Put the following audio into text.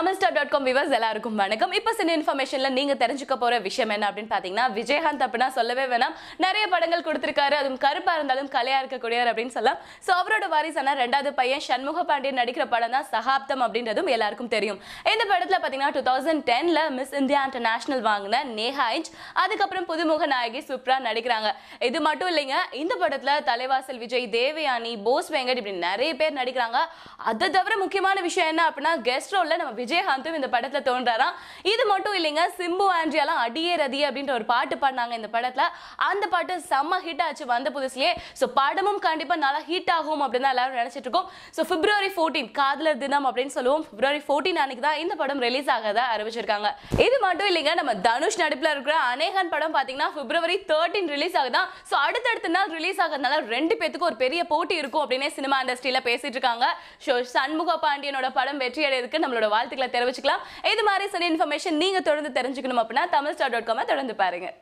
Tamil star dot com viewers எல்லாருக்கும் வணக்கம் இப்போ சின்ன இன்ஃபர்மேஷன்ல நீங்க தெரிஞ்சுக்க போற விஷயம் என்ன அப்படின்னு பாத்தீங்கன்னா விஜயகாந்த் அப்படின்னா சொல்லவே வேணாம் நிறைய படங்கள் கொடுத்திருக்காரு அதுவும் கருப்பா இருந்தாலும் கலையா இருக்கக்கூடியவர் அப்படின்னு சொல்லலாம் ஸோ அவரோட வாரிசான ரெண்டாவது பையன் சண்முக பாண்டியன் நடிக்கிற படம் தான் சகாப்தம் அப்படின்றதும் எல்லாருக்கும் தெரியும் இந்த படத்துல பாத்தீங்கன்னா டூ தௌசண்ட் டென்ல மிஸ் இந்தியா இன்டர்நேஷனல் வாங்கின நேஹா ஐஞ்ச் அதுக்கப்புறம் புதுமுக நாயகி சுப்ரா நடிக்கிறாங்க இது மட்டும் இல்லைங்க இந்த படத்துல தலைவாசல் விஜய் தேவயானி போஸ் வெங்கட் இப்படி நிறைய பேர் நடிக்கிறாங்க அதை தவிர முக்கியமான விஷயம் என்ன அப்படின்னா கெஸ்ட் ரோல்ல நம்ம விஜயகாந்தும் இந்த படத்துல தோன்றாராம் இது மட்டும் இல்லைங்க சிம்பு ஆண்ட்ரியாலாம் அடியே ரதி அப்படின்ற ஒரு பாட்டு பாடினாங்க இந்த படத்துல அந்த பாட்டு செம்ம ஹிட் ஆச்சு வந்த புதுசுலயே ஸோ படமும் கண்டிப்பா நல்லா ஹிட் ஆகும் அப்படின்னு எல்லாரும் நினைச்சிட்டு இருக்கோம் ஸோ பிப்ரவரி ஃபோர்டீன் காதலர் தினம் அப்படின்னு சொல்லுவோம் பிப்ரவரி ஃபோர்டீன் அன்னைக்கு தான் இந்த படம் ரிலீஸ் ஆகாத அறிவிச்சிருக்காங்க இது மட்டும் இல்லைங்க நம்ம தனுஷ் நடிப்புல இருக்கிற அநேகன் படம் பாத்தீங்கன்னா பிப்ரவரி தேர்ட்டின் ரிலீஸ் ஆகுதான் ஸோ அடுத்தடுத்த நாள் ரிலீஸ் ஆகிறதுனால ரெண்டு பேத்துக்கும் ஒரு பெரிய போட்டி இருக்கும் அப்படின்னே சினிமா இண்டஸ்ட்ரியில பேசிட்டு இருக்காங்க ஸோ சண்முக பாண்டியனோட படம் வெற்றி அடையிறதுக்கு நம்மளோட வாழ்த்துக்கள் தெரிவிச்சுக்கலாம் இது மாதிரி சில இன்ஃபர்மேஷன் நீங்கள் தொடர்ந்து தெரிஞ்சுக்கணும் அப்படின்னா தமிழ் ஸ்டார் டாட் காமை தொடர்ந்து பாருங்கள்